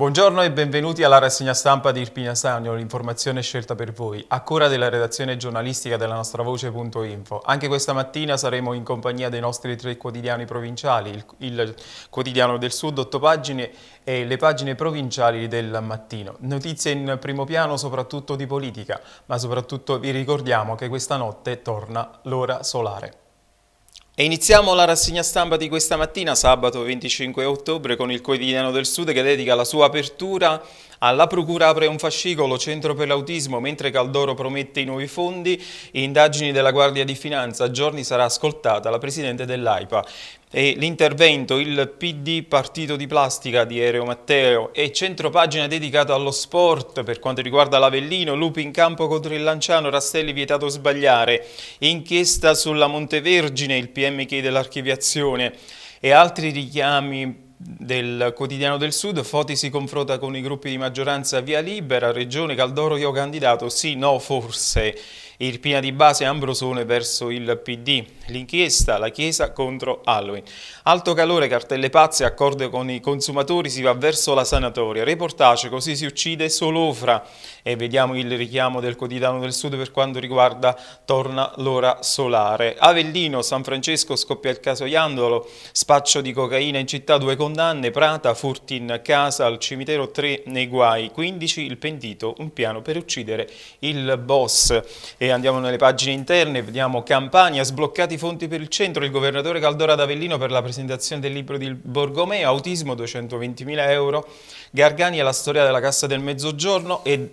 Buongiorno e benvenuti alla rassegna stampa di Irpina Sagno, l'informazione scelta per voi, a cura della redazione giornalistica della nostra voce.info. Anche questa mattina saremo in compagnia dei nostri tre quotidiani provinciali, il, il quotidiano del sud, otto pagine, e le pagine provinciali del mattino. Notizie in primo piano soprattutto di politica, ma soprattutto vi ricordiamo che questa notte torna l'ora solare. E iniziamo la rassegna stampa di questa mattina, sabato 25 ottobre, con il quotidiano del Sud che dedica la sua apertura alla Procura apre un fascicolo Centro per l'Autismo mentre Caldoro promette i nuovi fondi. Indagini della Guardia di Finanza. A giorni sarà ascoltata la Presidente dell'AIPA. E l'intervento, il PD Partito di Plastica di Ereo Matteo e centro pagina dedicato allo sport per quanto riguarda l'Avellino, lupi in campo contro il Lanciano, Rastelli vietato sbagliare, inchiesta sulla Montevergine, il PM chiede l'archiviazione e altri richiami del quotidiano del Sud, Foti si confronta con i gruppi di maggioranza via libera, Regione Caldoro io candidato, sì, no, forse. Irpina di base Ambrosone verso il PD, l'inchiesta la Chiesa contro Halloween. Alto calore, cartelle pazze, accordo con i consumatori, si va verso la sanatoria. Reportage, così si uccide Solofra. E vediamo il richiamo del quotidiano del Sud per quanto riguarda torna l'ora solare. Avellino, San Francesco, scoppia il caso Iandolo, spaccio di cocaina in città, due condanne, Prata, furti in casa, al cimitero tre nei guai, 15 il pentito, un piano per uccidere il boss. E andiamo nelle pagine interne, vediamo Campania, sbloccati fonti per il centro, il governatore Caldora d'Avellino per la presentazione del libro di Borgomeo, autismo 220.000 euro, Gargani è la storia della Cassa del Mezzogiorno e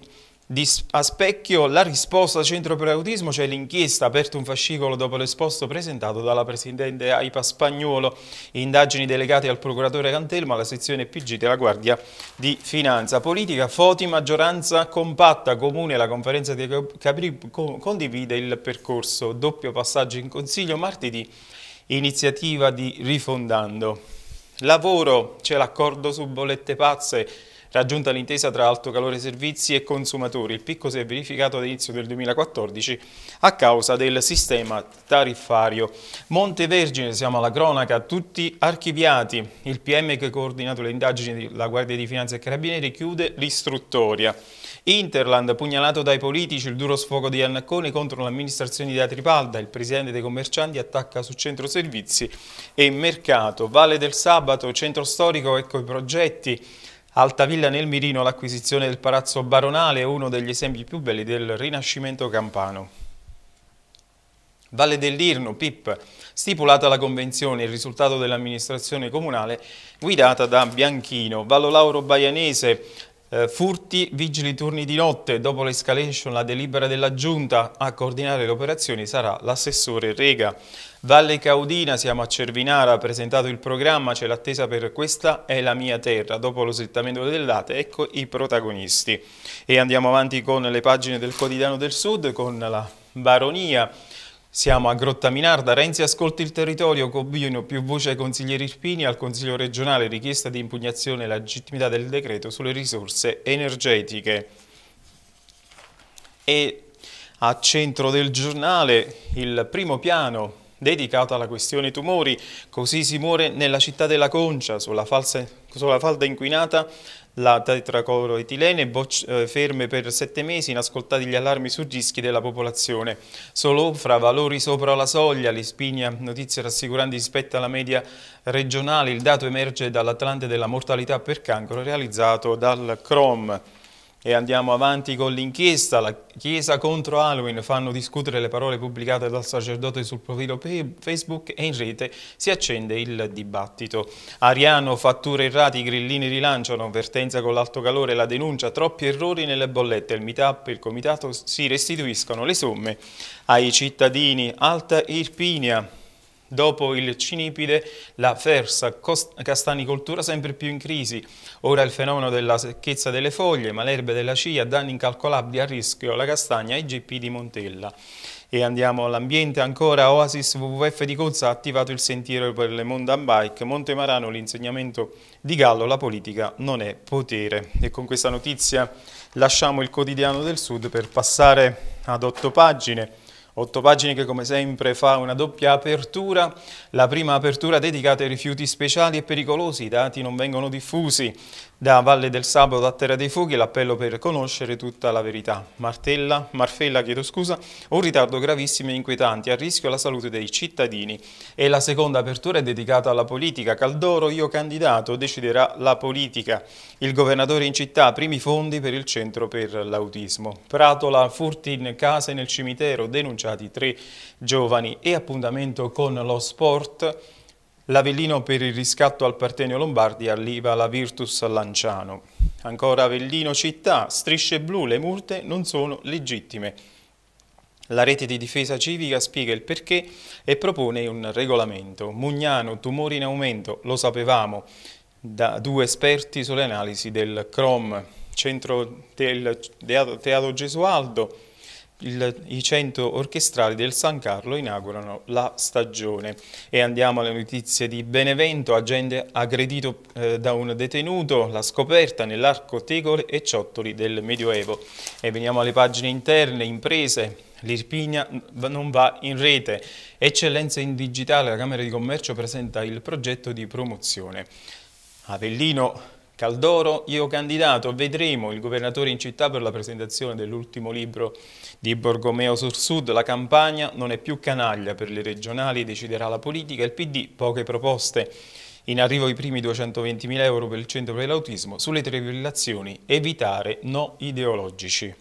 a specchio la risposta al Centro per l'Autismo, c'è cioè l'inchiesta aperto un fascicolo dopo l'esposto presentato dalla Presidente AIPA Spagnuolo, indagini delegate al Procuratore Cantelmo, alla sezione PG della Guardia di Finanza. Politica, foti, maggioranza compatta, comune, la conferenza di Capri condivide il percorso, doppio passaggio in Consiglio martedì, iniziativa di Rifondando. Lavoro, c'è l'accordo su bollette pazze, Raggiunta l'intesa tra Alto Calore Servizi e consumatori, il picco si è verificato all'inizio del 2014 a causa del sistema tariffario. Monte Vergine, siamo alla cronaca, tutti archiviati. Il PM che ha coordinato le indagini della Guardia di Finanza e Carabinieri chiude l'istruttoria. Interland, pugnalato dai politici, il duro sfogo di Annacone contro l'amministrazione di Atripalda, il presidente dei commercianti attacca su centro servizi e mercato. Valle del Sabato, centro storico, ecco i progetti. Altavilla nel Mirino l'acquisizione del Palazzo Baronale è uno degli esempi più belli del Rinascimento campano. Valle dell'Irno, PIP, stipulata la convenzione, il risultato dell'amministrazione comunale guidata da Bianchino. Vallo Lauro Baianese, eh, furti, vigili turni di notte, dopo l'escalation la delibera della Giunta a coordinare le operazioni sarà l'assessore Rega. Valle Caudina, siamo a Cervinara, ha presentato il programma, c'è l'attesa per questa è la mia terra, dopo lo slittamento del latte, ecco i protagonisti. E andiamo avanti con le pagine del quotidiano del Sud, con la baronia siamo a Grotta Minarda, Renzi ascolti il territorio, Cobbino più voce ai consiglieri Irpini, al Consiglio regionale richiesta di impugnazione e legittimità del decreto sulle risorse energetiche. E a centro del giornale il primo piano dedicato alla questione tumori, così si muore nella città della Concia, sulla, falsa, sulla falda inquinata la tetracloroetilene, eh, ferme per sette mesi, inascoltati gli allarmi su rischi della popolazione. Solo fra valori sopra la soglia, l'Ispigna, notizie rassicuranti rispetto alla media regionale, il dato emerge dall'Atlante della mortalità per cancro realizzato dal CROM. E andiamo avanti con l'inchiesta. La Chiesa contro Halloween fanno discutere le parole pubblicate dal sacerdote sul profilo Facebook e in rete si accende il dibattito. Ariano, fatture errate, i grillini rilanciano, avvertenza con l'alto calore, la denuncia, troppi errori nelle bollette, il meetup, il comitato si restituiscono le somme ai cittadini. Alta Irpinia, Dopo il cinipide, la fersa castanicoltura sempre più in crisi. Ora il fenomeno della secchezza delle foglie, malerbe della CIA, danni incalcolabili a rischio la castagna e GP di Montella. E andiamo all'ambiente ancora, Oasis WWF di Cozza ha attivato il sentiero per le mountain bike, Montemarano l'insegnamento di Gallo, la politica non è potere. E con questa notizia lasciamo il quotidiano del Sud per passare ad otto pagine. Otto pagine che come sempre fa una doppia apertura, la prima apertura dedicata ai rifiuti speciali e pericolosi, i dati non vengono diffusi, da Valle del Sabato a Terra dei Fuochi l'appello per conoscere tutta la verità. Martella, Marfella, chiedo scusa, un ritardo gravissimo e inquietante, a rischio la salute dei cittadini. E la seconda apertura è dedicata alla politica. Caldoro, io candidato, deciderà la politica. Il governatore in città, primi fondi per il centro per l'autismo. Pratola, furti in casa e nel cimitero, denunciati tre giovani. E appuntamento con lo sport L'Avellino per il riscatto al Partenio Lombardi arriva la Virtus Lanciano. Ancora Avellino città, strisce blu, le multe non sono legittime. La rete di difesa civica spiega il perché e propone un regolamento. Mugnano, tumori in aumento, lo sapevamo, da due esperti sulle analisi del CROM, centro del Teatro Gesualdo, il, i centri orchestrali del San Carlo inaugurano la stagione. E andiamo alle notizie di Benevento, agente aggredito eh, da un detenuto, la scoperta nell'arco Tegole e Ciottoli del Medioevo. E veniamo alle pagine interne, imprese, L'Irpigna non va in rete. Eccellenza in digitale, la Camera di Commercio presenta il progetto di promozione. Avellino Caldoro, io candidato, vedremo il governatore in città per la presentazione dell'ultimo libro di Borgomeo sul Sud, la campagna non è più canaglia per le regionali, deciderà la politica, il PD, poche proposte, in arrivo i primi 220.000 euro per il centro per l'autismo, sulle tre relazioni evitare no ideologici.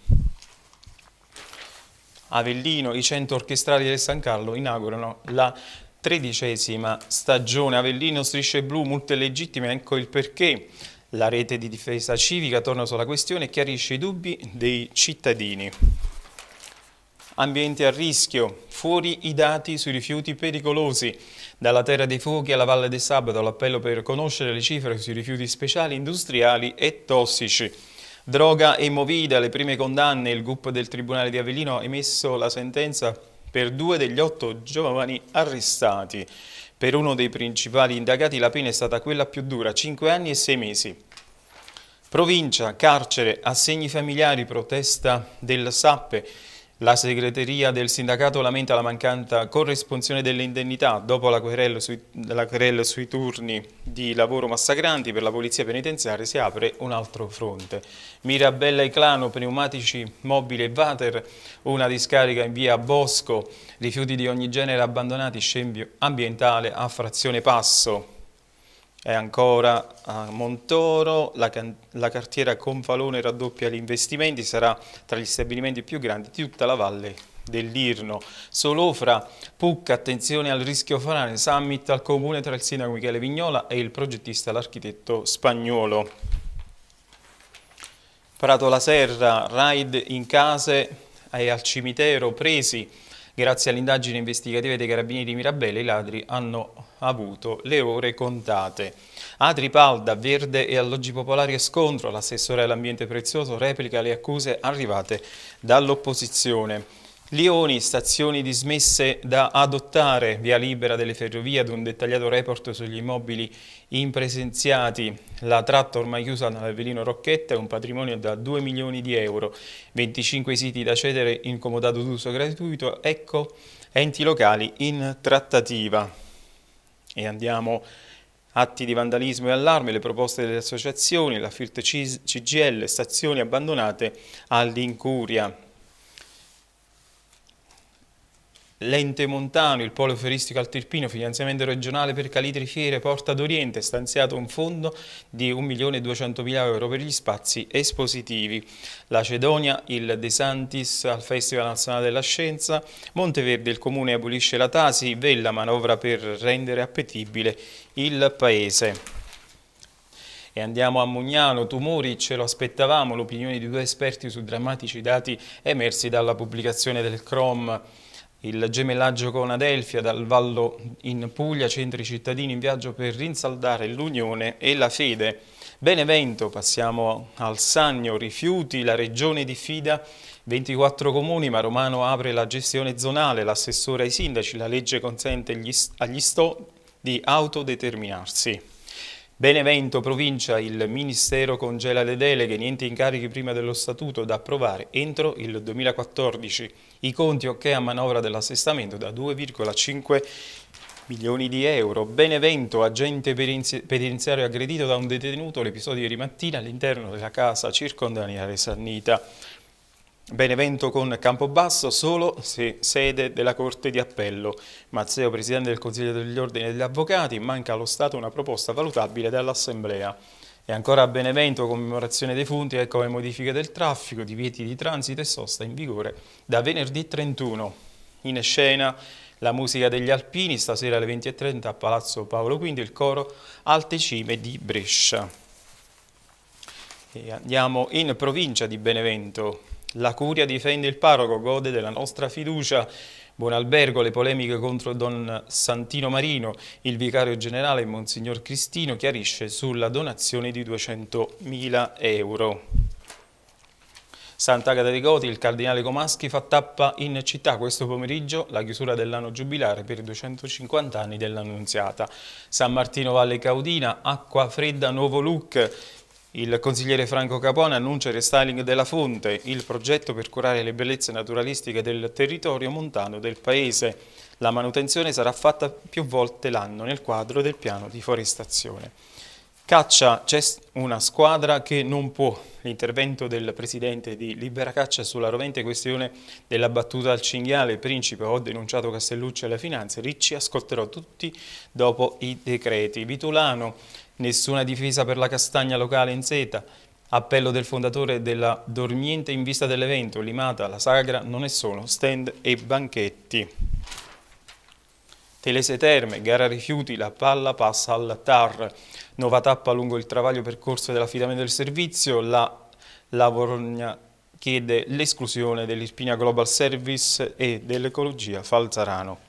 Avellino, i centri orchestrali del San Carlo inaugurano la tredicesima stagione. Avellino, strisce blu, multe legittime, ecco il perché. La rete di difesa civica torna sulla questione e chiarisce i dubbi dei cittadini. Ambiente a rischio, fuori i dati sui rifiuti pericolosi. Dalla Terra dei Fuochi alla Valle del Sabato l'appello per conoscere le cifre sui rifiuti speciali, industriali e tossici. Droga e Movida, le prime condanne, il GUP del Tribunale di Avellino ha emesso la sentenza per due degli otto giovani arrestati. Per uno dei principali indagati la pena è stata quella più dura, 5 anni e 6 mesi. Provincia, carcere, assegni familiari, protesta del Sappe, la segreteria del sindacato lamenta la mancata corrispondenza delle indennità dopo la querella, sui, la querella sui turni di lavoro massacranti per la polizia penitenziaria si apre un altro fronte. Mirabella e Clano, pneumatici mobile e water, una discarica in via Bosco, rifiuti di ogni genere abbandonati, scembio ambientale a frazione passo. E ancora a Montoro, la, la cartiera Confalone raddoppia gli investimenti, sarà tra gli stabilimenti più grandi di tutta la valle dell'Irno. Solofra, Pucca, attenzione al rischio frane, summit al comune tra il sindaco Michele Vignola e il progettista l'architetto spagnolo. Prato la Serra, raid in case e al cimitero, presi Grazie all'indagine investigativa dei carabinieri di Mirabelle i ladri hanno avuto le ore contate. A Tripalda, Verde e Alloggi Popolari e Scontro, l'assessore all'ambiente prezioso replica le accuse arrivate dall'opposizione. Lioni, stazioni dismesse da adottare, via libera delle ferrovie ad un dettagliato report sugli immobili impresenziati. La tratta ormai chiusa dall'Avellino Rocchetta è un patrimonio da 2 milioni di euro, 25 siti da cedere incomodato d'uso gratuito, ecco enti locali in trattativa. E andiamo atti di vandalismo e allarme, le proposte delle associazioni, la FIRT CGL, stazioni abbandonate all'incuria. L'ente montano, il polo feristico altirpino, finanziamento regionale per Calitri Fiere, Porta d'Oriente, stanziato un fondo di 1.200.000 euro per gli spazi espositivi. La Cedonia, il De Santis al Festival Nazionale della Scienza, Monteverde, il Comune abolisce la Tasi, Vella manovra per rendere appetibile il Paese. E andiamo a Mugnano, tumori, ce lo aspettavamo, l'opinione di due esperti su drammatici dati emersi dalla pubblicazione del Chrome il gemellaggio con Adelfia dal Vallo in Puglia, centri cittadini in viaggio per rinsaldare l'unione e la fede. Benevento, passiamo al Sannio, rifiuti, la regione diffida 24 comuni, ma Romano apre la gestione zonale, l'assessore ai sindaci, la legge consente agli, sto di autodeterminarsi. Benevento, provincia, il Ministero congela le deleghe, niente incarichi prima dello statuto da approvare entro il 2014. I conti ok a manovra dell'assestamento da 2,5 milioni di euro. Benevento, agente penitenziario aggredito da un detenuto, l'episodio di mattina all'interno della casa circondariale Sannita. Benevento con Campobasso solo se sede della Corte di Appello. Mazzeo, Presidente del Consiglio degli Ordini degli Avvocati, manca allo Stato una proposta valutabile dall'Assemblea. E ancora a Benevento, commemorazione dei funti, ecco le modifiche del traffico, divieti di transito e sosta in vigore da venerdì 31. In scena la musica degli alpini, stasera alle 20.30 a Palazzo Paolo V, il coro Alte Cime di Brescia. E andiamo in provincia di Benevento la curia difende il parroco, gode della nostra fiducia. Buon albergo le polemiche contro Don Santino Marino, il vicario generale Monsignor Cristino chiarisce sulla donazione di 200.000 euro. Sant'Agata dei Goti, il cardinale Comaschi fa tappa in città questo pomeriggio, la chiusura dell'anno giubilare per i 250 anni dell'Annunziata. San Martino Valle Caudina, acqua fredda, nuovo look, il consigliere Franco Capone annuncia il restyling della fonte, il progetto per curare le bellezze naturalistiche del territorio montano del paese. La manutenzione sarà fatta più volte l'anno nel quadro del piano di forestazione. Caccia, c'è una squadra che non può. L'intervento del presidente di Libera Caccia sulla rovente questione della battuta al cinghiale principe, ho denunciato Castellucci alla finanza, Ricci ascolterò tutti dopo i decreti. Vitulano Nessuna difesa per la castagna locale in seta. Appello del fondatore della Dormiente in vista dell'evento, Limata, la sagra non è solo stand e banchetti. Telese Terme, gara rifiuti, la palla passa al TAR. Nuova tappa lungo il travaglio percorso dell'affidamento del servizio, la Lavorgna chiede l'esclusione dell'Ispina Global Service e dell'ecologia Falzarano.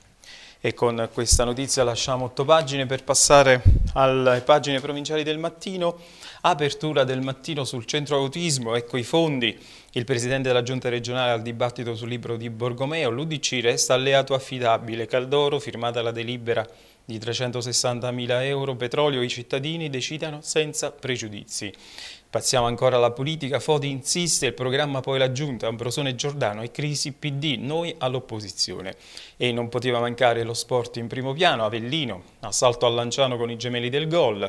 E con questa notizia lasciamo otto pagine per passare alle pagine provinciali del mattino. Apertura del mattino sul centro autismo, ecco i fondi. Il presidente della giunta regionale al dibattito sul libro di Borgomeo, l'Udc resta alleato affidabile. Caldoro, firmata la delibera di 360 mila euro petrolio, i cittadini decidano senza pregiudizi. Passiamo ancora alla politica, Fodi insiste, il programma poi la giunta, Ambrosone Giordano e crisi PD, noi all'opposizione. E non poteva mancare lo sport in primo piano, Avellino, assalto a Lanciano con i gemelli del gol.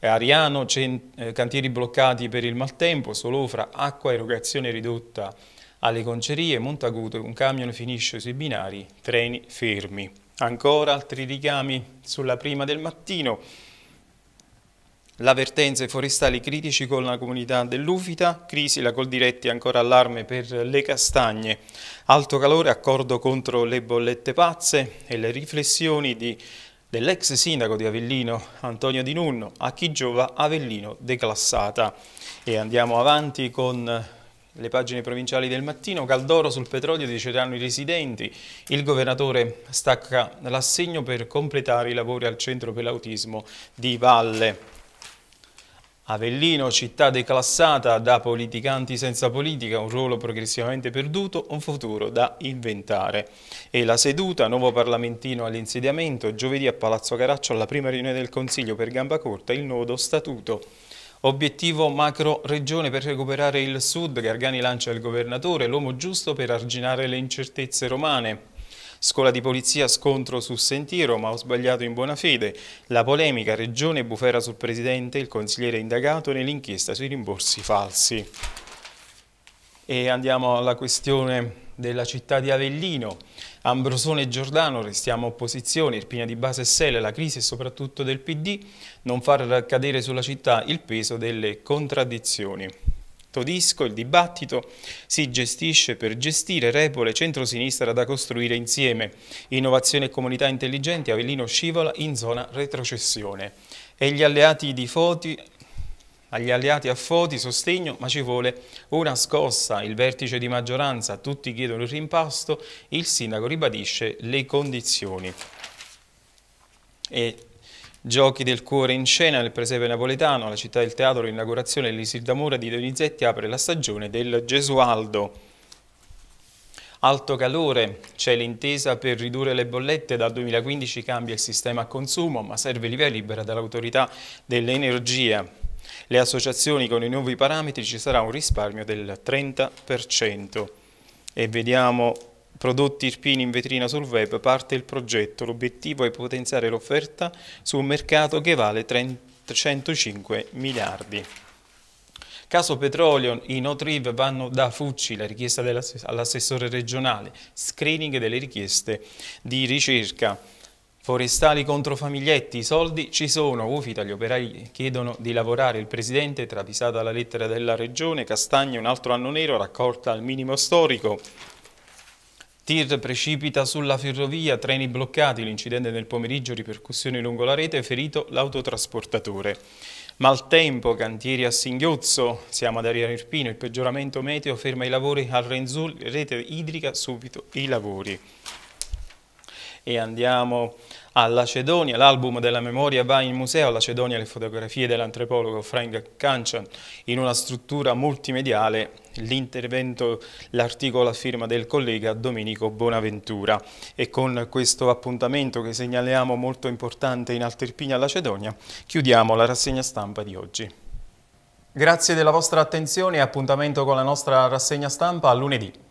Eh, Ariano, eh, cantieri bloccati per il maltempo, Solofra, acqua, erogazione ridotta alle concerie, Montaguto, un camion finisce sui binari, treni fermi. Ancora altri richiami sulla prima del mattino. L'avvertenza forestali critici con la comunità dell'Ufita, crisi la Coldiretti ancora allarme per le castagne, alto calore accordo contro le bollette pazze e le riflessioni di dell'ex sindaco di Avellino Antonio Di Nunno, a chi giova Avellino declassata. E andiamo avanti con eh, le pagine provinciali del mattino, Caldoro sul petrolio decideranno i residenti, il governatore stacca l'assegno per completare i lavori al centro per l'autismo di Valle. Avellino, città declassata da politicanti senza politica, un ruolo progressivamente perduto, un futuro da inventare. E la seduta, nuovo parlamentino all'insediamento, giovedì a Palazzo Caraccio alla prima riunione del Consiglio per gamba corta, il nodo statuto. Obiettivo macro regione per recuperare il sud, Gargani lancia il governatore, l'uomo giusto per arginare le incertezze romane. Scuola di polizia scontro su sentiero, ma ho sbagliato in buona fede. La polemica, regione bufera sul presidente, il consigliere indagato nell'inchiesta sui rimborsi falsi. E andiamo alla questione della città di Avellino. Ambrosone e Giordano, restiamo opposizione, Irpina di base e Sele, la crisi e soprattutto del PD, non far cadere sulla città il peso delle contraddizioni questo disco, il dibattito si gestisce per gestire Repole, centrosinistra da costruire insieme, innovazione e comunità intelligenti, Avellino scivola in zona retrocessione. E gli alleati di Foti, agli alleati a Foti sostegno, ma ci vuole una scossa, il vertice di maggioranza, tutti chiedono il rimpasto, il sindaco ribadisce le condizioni. E Giochi del cuore in scena nel presepe napoletano, la città del teatro, l'inaugurazione dell'Isil d'Amore di Donizetti apre la stagione del Gesualdo. Alto calore, c'è l'intesa per ridurre le bollette, dal 2015 cambia il sistema a consumo, ma serve l'IVA libera dall'autorità dell'energia. Le associazioni con i nuovi parametri ci sarà un risparmio del 30%. E vediamo Prodotti Irpini in vetrina sul web parte il progetto, l'obiettivo è potenziare l'offerta su un mercato che vale 305 miliardi. Caso petrolio, i no trip vanno da Fucci, la richiesta all'assessore regionale, screening delle richieste di ricerca. Forestali contro famiglietti, i soldi ci sono, UFITA, gli operai chiedono di lavorare, il presidente travisata la lettera della regione, Castagna un altro anno nero, raccolta al minimo storico, Tir precipita sulla ferrovia, treni bloccati, l'incidente nel pomeriggio, ripercussioni lungo la rete, ferito l'autotrasportatore. Maltempo, cantieri a singhiozzo, siamo ad Ariano Irpino, il peggioramento meteo ferma i lavori al Renzul, rete idrica, subito i lavori e andiamo a Lacedonia, l'album della memoria va in museo a Lacedonia, le fotografie dell'antropologo Frank Cancian in una struttura multimediale, l'intervento, l'articolo a firma del collega Domenico Bonaventura e con questo appuntamento che segnaliamo molto importante in Alterpina a Lacedonia chiudiamo la rassegna stampa di oggi. Grazie della vostra attenzione e appuntamento con la nostra rassegna stampa a lunedì.